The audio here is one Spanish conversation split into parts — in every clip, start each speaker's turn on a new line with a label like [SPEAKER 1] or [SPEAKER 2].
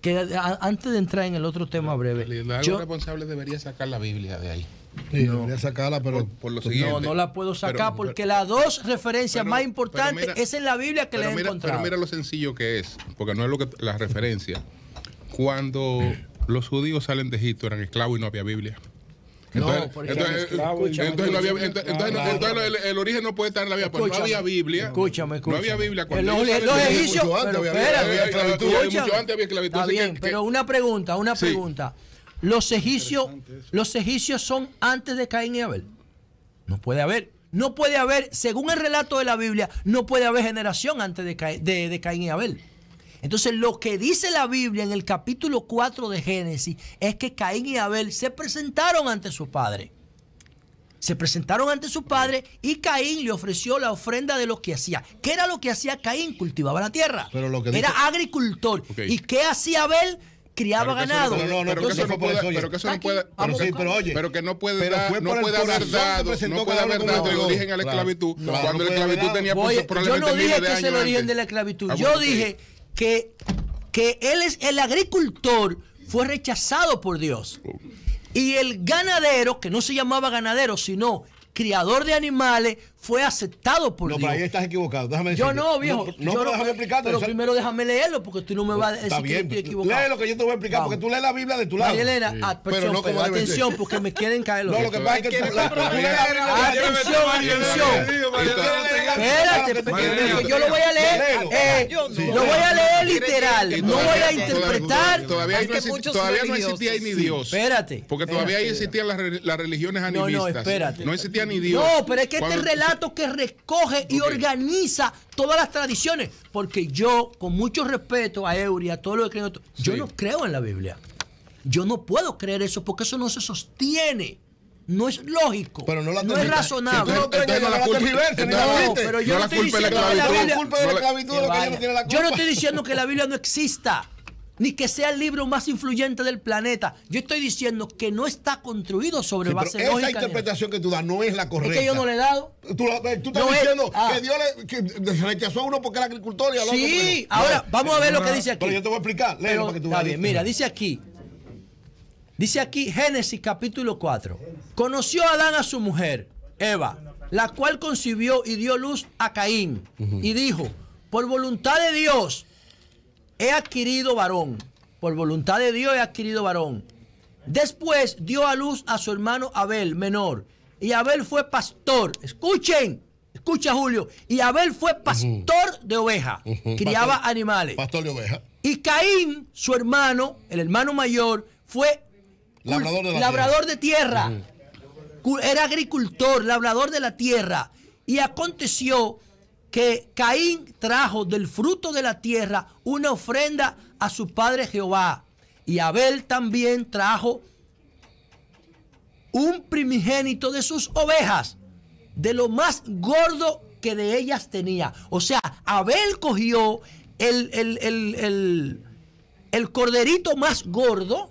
[SPEAKER 1] que antes de entrar en el otro tema breve. El responsable
[SPEAKER 2] debería sacar la Biblia de ahí. no.
[SPEAKER 1] debería sacarla, pero No, no la puedo sacar porque las dos referencias más importantes es en la Biblia que le he encontrado. Pero
[SPEAKER 2] mira lo sencillo que es, porque no es lo que la referencia. Cuando los judíos salen de Egipto eran esclavos y no había Biblia.
[SPEAKER 1] Entonces, no, había entonces,
[SPEAKER 2] el, origen no puede estar en la vida, pero pues, no había Biblia. Escúchame, escúchame. No había Biblia cuando los, egipcios. Mucho antes había
[SPEAKER 1] esclavitud. Está bien, pero una pregunta, una pregunta. Los egipcios, los son antes de Caín y Abel. No puede haber. No puede haber, según el relato de la Biblia, no puede haber generación antes de, de Caín y Abel. Entonces lo que dice la Biblia en el capítulo 4 de Génesis es que Caín y Abel se presentaron ante su padre. Se presentaron ante su padre y Caín le ofreció la ofrenda de lo que hacía. ¿Qué era lo que hacía Caín? Cultivaba la tierra. era agricultor. ¿Y qué hacía Abel? criaba ganado. No, no, no, pero que eso no puede, pero que eso no puede, pero, que no puede dar, no puede haber dado, no puede haber dado el origen a la esclavitud, cuando la esclavitud tenía problemas. Yo no dije que es el origen de la esclavitud, ah, yo dije que, que él es el agricultor fue rechazado por Dios. Y el ganadero, que no se llamaba ganadero, sino criador de animales, fue aceptado por Dios. No, ahí estás equivocado. Déjame Yo no, viejo. No, no, yo a déjame explicarte. Pero primero déjame leerlo porque tú no me vas a decir está bien, que estoy equivocado. Lee lo que yo te voy a explicar porque tú lees la Biblia de tu lado. María Elena, ah, pero no atención porque me quieren caer los No, lo que pasa es que... Atención, atención.
[SPEAKER 2] Espérate,
[SPEAKER 1] yo lo voy a leer. Eh, lo voy a leer literal. No voy a interpretar. Todavía no existía ni Dios. Espérate.
[SPEAKER 2] Porque todavía existían las religiones animistas. No, no, espérate. No existía ni Dios. No, pero es que este
[SPEAKER 1] relato que recoge y organiza todas las tradiciones. Porque yo, con mucho respeto a Eury, a todos los que creen, yo no creo en la Biblia. Yo no puedo creer eso porque eso no se sostiene no es lógico, pero no, la no es razonable. no pero yo no, estoy diciendo que la Biblia... Yo no estoy diciendo que la Biblia no exista ni que sea el libro más influyente del planeta. Yo estoy diciendo que no está construido sobre base pero esa lógica. Esa interpretación
[SPEAKER 2] que tú das no es la correcta. Es que yo no le he dado. Tú, eh, estás diciendo que ah. Dios
[SPEAKER 1] le, rechazó a uno porque era
[SPEAKER 2] agricultor y al otro. Sí, ahora vamos a ver lo que dice aquí. Pero yo te voy a
[SPEAKER 1] explicar. Léelo para que tú veas. Mira, dice aquí. Dice aquí Génesis capítulo 4. Conoció Adán a su mujer, Eva, la cual concibió y dio luz a Caín. Y dijo, por voluntad de Dios he adquirido varón. Por voluntad de Dios he adquirido varón. Después dio a luz a su hermano Abel, menor. Y Abel fue pastor. Escuchen, escucha Julio. Y Abel fue pastor de oveja Criaba animales. Pastor de oveja Y Caín, su hermano, el hermano mayor, fue Labrador de, tierra. Era agricultor, labrador de la tierra. Y aconteció que Caín trajo del fruto de la tierra una ofrenda a su padre Jehová. Y Abel también trajo un primigénito de sus ovejas, de lo más gordo que de ellas tenía. O sea, Abel cogió el, el, el, el corderito más gordo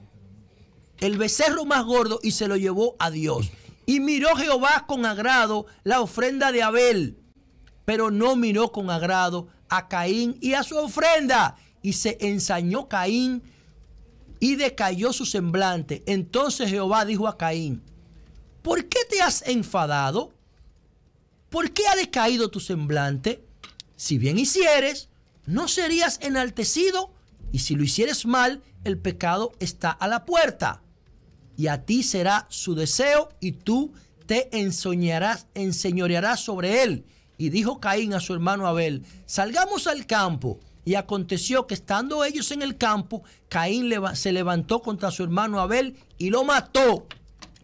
[SPEAKER 1] el becerro más gordo y se lo llevó a Dios. Y miró Jehová con agrado la ofrenda de Abel, pero no miró con agrado a Caín y a su ofrenda. Y se ensañó Caín y decayó su semblante. Entonces Jehová dijo a Caín, ¿por qué te has enfadado? ¿Por qué ha decaído tu semblante? Si bien hicieres, ¿no serías enaltecido? Y si lo hicieres mal, el pecado está a la puerta y a ti será su deseo y tú te ensoñarás, enseñorearás sobre él. Y dijo Caín a su hermano Abel, salgamos al campo. Y aconteció que estando ellos en el campo, Caín se levantó contra su hermano Abel y lo mató.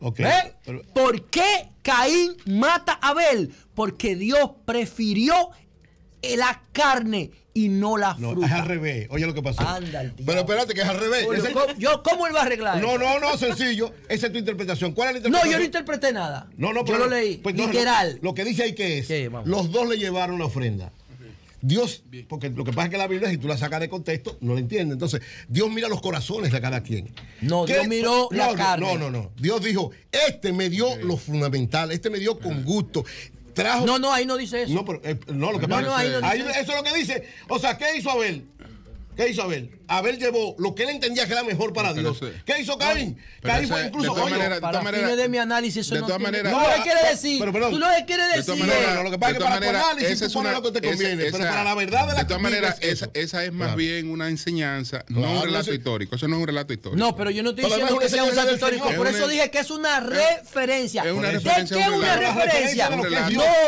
[SPEAKER 2] ¿Por
[SPEAKER 1] qué Caín mata a Abel? Porque Dios prefirió la carne y no la no, fruta. Es al
[SPEAKER 2] revés. Oye lo que pasó.
[SPEAKER 1] Anda, Pero espérate, que es al revés. ¿cómo, yo, ¿Cómo él va a arreglar? No,
[SPEAKER 2] no, no, sencillo. Esa es tu interpretación. ¿Cuál es la interpretación? No, yo no
[SPEAKER 1] interpreté nada. No, no, pero. Yo lo leí. Pues, literal.
[SPEAKER 2] Lo, que dice ahí que es: los dos le llevaron la ofrenda. Dios, porque lo que pasa es que la Biblia, si tú la sacas de contexto, no la entiendes Entonces, Dios mira los corazones de cada quien. No, Dios miró la carne. No, no, no. Dios dijo: Este me dio lo fundamental, este me dio con gusto trajo. No, no, ahí no dice eso. No, pero, eh, no lo que no, pasa no, dice eso. eso es lo que dice. O sea, ¿qué hizo Abel? ¿Qué hizo Abel? Abel llevó lo que él entendía que era mejor para Dios. ¿Qué hizo Caín? Caín fue incluso. De todas maneras, para de, de mi análisis, eso de no No le quiere decir. Pero, tú no le quieres decir. De todas lo que pasa es que para tu análisis tú es una, lo que te conviene. pero para la verdad de la De todas maneras, esa, es más bien una enseñanza, no un relato histórico. Eso no es un relato histórico. No, pero yo no estoy diciendo que sea un relato histórico. Por eso dije
[SPEAKER 1] que es una referencia. ¿De qué es una referencia? No,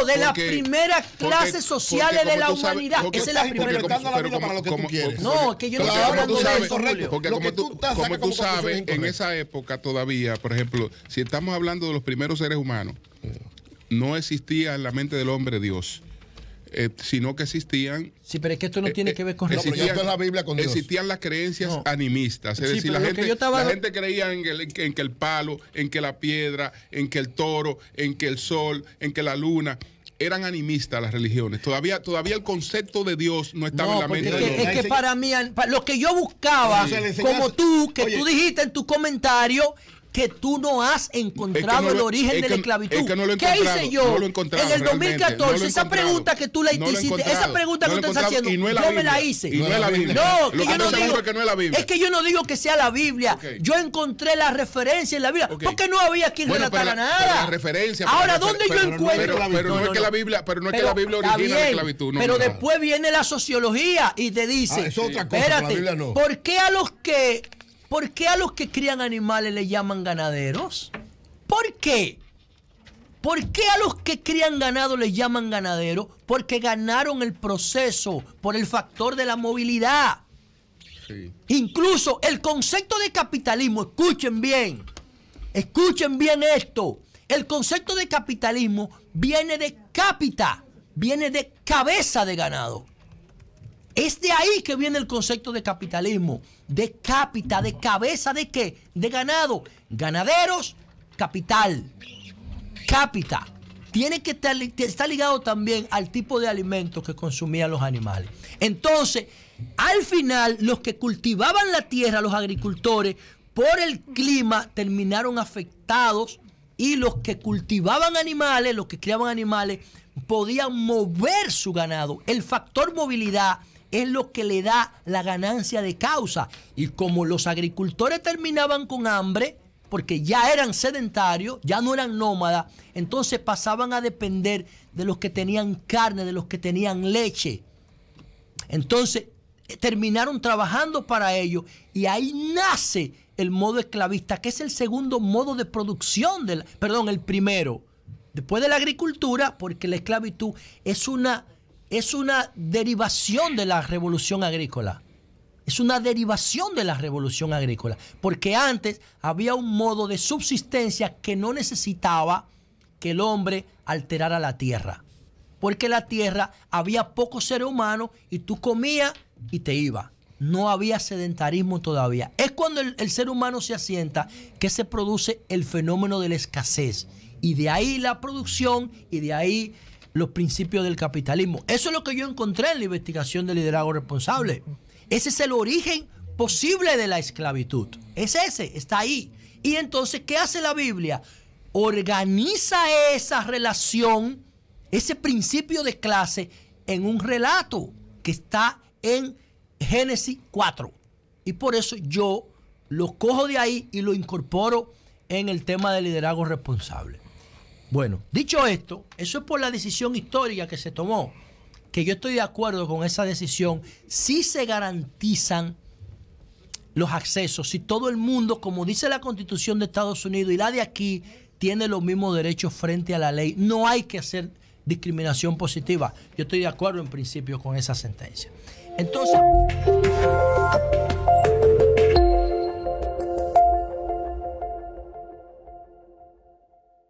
[SPEAKER 1] de las primeras clases sociales de la humanidad. Esa es la primera. Pero para lo que tú quieres. No, que yo no estoy hablando de eso, Porque como
[SPEAKER 2] tú, sabes, en esa época todavía, por ejemplo, si estamos hablando de los primeros seres humanos, mm. no existía en la mente del hombre Dios. Eh, sino que existían.
[SPEAKER 1] Sí, pero es que esto no eh, tiene eh, que ver con la Biblia
[SPEAKER 2] Existían las creencias animistas. Es decir, la, gente, creía en que el palo, en que la piedra, en que el toro, en que el sol, en que la luna eran animistas las religiones. Todavía, todavía el concepto de Dios no estaba en la mente que, de los... Es que para
[SPEAKER 1] mí, lo que yo buscaba, como tú, que tú dijiste en tu comentario, que tú no has encontrado el origen de la esclavitud. lo ¿Qué hice yo? en el 2014, esa pregunta que tú le hiciste, esa pregunta que tú estás haciendo, yo me la hice. Y no es la Biblia. No, que yo no digo, que no es, la Biblia. es que yo no digo que sea la Biblia. Yo encontré la referencia en la Biblia, porque no había quien relatara nada. La referencia, Ahora, ¿dónde yo encuentro? Pero, no, es que la Biblia, pero no es que la Biblia origina la esclavitud. pero después viene la sociología y te dice, ah, espérate, ¿por qué a los que ¿Por qué a los que crían animales le llaman ganaderos? ¿Por qué? ¿Por qué a los que crían ganado les llaman ganaderos? Porque ganaron el proceso por el factor de la movilidad. Incluso el concepto de capitalismo, escuchen bien, escuchen bien esto, el concepto de capitalismo viene de cápita, viene de cabeza de ganado. Es de ahí que viene el concepto de capitalismo, de cápita, de cabeza de qué? De ganado. Ganaderos, capital. Cápita. Tiene que estar, está ligado también al tipo de alimentos que consumían los animales. Entonces, al final, los que cultivaban la tierra, los agricultores, por el clima terminaron afectados y los que cultivaban animales, los que criaban animales, podían mover su ganado. El factor movilidad es lo que le da la ganancia de causa. Y como los agricultores terminaban con hambre, porque ya eran sedentarios, ya no eran nómadas, entonces pasaban a depender de los que tenían carne, de los que tenían leche. Entonces eh, terminaron trabajando para ellos y ahí nace el modo esclavista, que es el segundo modo de producción, del perdón, el primero, después de la agricultura, porque la esclavitud es una es una derivación de la revolución agrícola. Es una derivación de la revolución agrícola, porque antes había un modo de subsistencia que no necesitaba que el hombre alterara la tierra, porque la tierra había pocos seres humanos y tú comías y te ibas. No había sedentarismo todavía. Es cuando el ser humano se asienta que se produce el fenómeno de la escasez y de ahí la producción y de ahí los principios del capitalismo. Eso es lo que yo encontré en la investigación del liderazgo responsable. Ese es el origen posible de la esclavitud. Es ese, está ahí. Y entonces, ¿qué hace la Biblia? Organiza esa relación, ese principio de clase, en un relato que está en Génesis 4. Y por eso yo lo cojo de ahí y lo incorporo en el tema del liderazgo responsable. Bueno, dicho esto, eso es por la decisión histórica que se tomó, que yo estoy de acuerdo con esa decisión, si se garantizan los accesos, si todo el mundo, como dice la constitución de Estados Unidos y la de aquí, tiene los mismos derechos frente a la ley, no hay que hacer discriminación positiva. Yo estoy de acuerdo en principio con esa sentencia. Entonces...